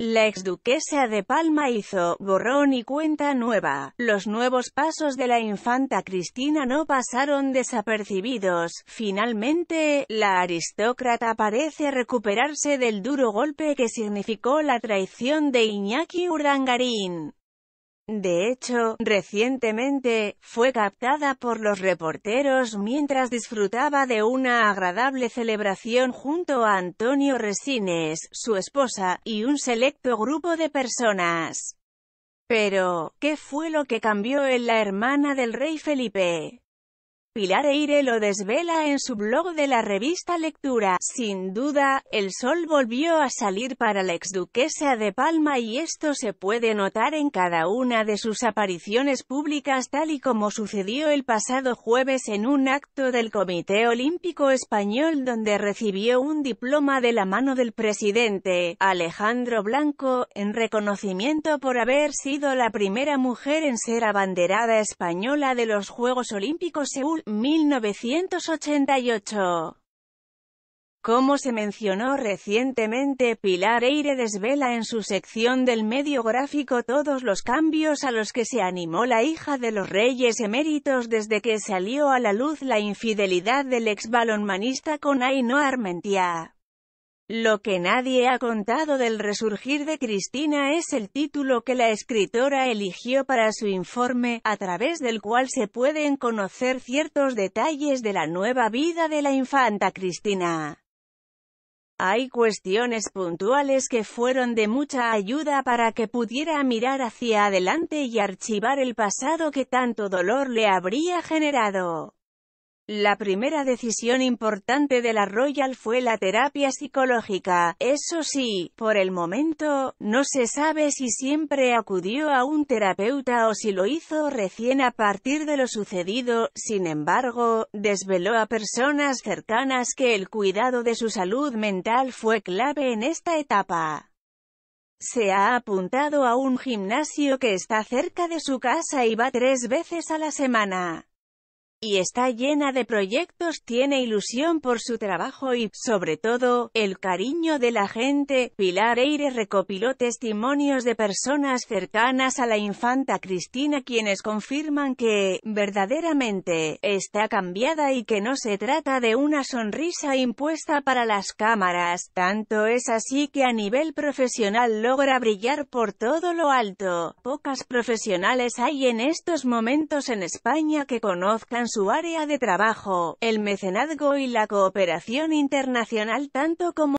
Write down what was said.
La exduquesa de Palma hizo, borrón y cuenta nueva. Los nuevos pasos de la infanta Cristina no pasaron desapercibidos. Finalmente, la aristócrata parece recuperarse del duro golpe que significó la traición de Iñaki Urangarín. De hecho, recientemente, fue captada por los reporteros mientras disfrutaba de una agradable celebración junto a Antonio Resines, su esposa, y un selecto grupo de personas. Pero, ¿qué fue lo que cambió en la hermana del rey Felipe? Pilar Eire lo desvela en su blog de la revista Lectura. Sin duda, el sol volvió a salir para la exduquesa de Palma y esto se puede notar en cada una de sus apariciones públicas tal y como sucedió el pasado jueves en un acto del Comité Olímpico Español donde recibió un diploma de la mano del presidente, Alejandro Blanco, en reconocimiento por haber sido la primera mujer en ser abanderada española de los Juegos Olímpicos Seúl 1988. Como se mencionó recientemente, Pilar Eire desvela en su sección del medio gráfico todos los cambios a los que se animó la hija de los reyes eméritos desde que salió a la luz la infidelidad del ex balonmanista con Ainhoa Armentia. Lo que nadie ha contado del resurgir de Cristina es el título que la escritora eligió para su informe, a través del cual se pueden conocer ciertos detalles de la nueva vida de la infanta Cristina. Hay cuestiones puntuales que fueron de mucha ayuda para que pudiera mirar hacia adelante y archivar el pasado que tanto dolor le habría generado. La primera decisión importante de la Royal fue la terapia psicológica, eso sí, por el momento, no se sabe si siempre acudió a un terapeuta o si lo hizo recién a partir de lo sucedido, sin embargo, desveló a personas cercanas que el cuidado de su salud mental fue clave en esta etapa. Se ha apuntado a un gimnasio que está cerca de su casa y va tres veces a la semana y está llena de proyectos, tiene ilusión por su trabajo y, sobre todo, el cariño de la gente. Pilar Eire recopiló testimonios de personas cercanas a la infanta Cristina quienes confirman que, verdaderamente, está cambiada y que no se trata de una sonrisa impuesta para las cámaras, tanto es así que a nivel profesional logra brillar por todo lo alto. Pocas profesionales hay en estos momentos en España que conozcan su área de trabajo, el mecenazgo y la cooperación internacional tanto como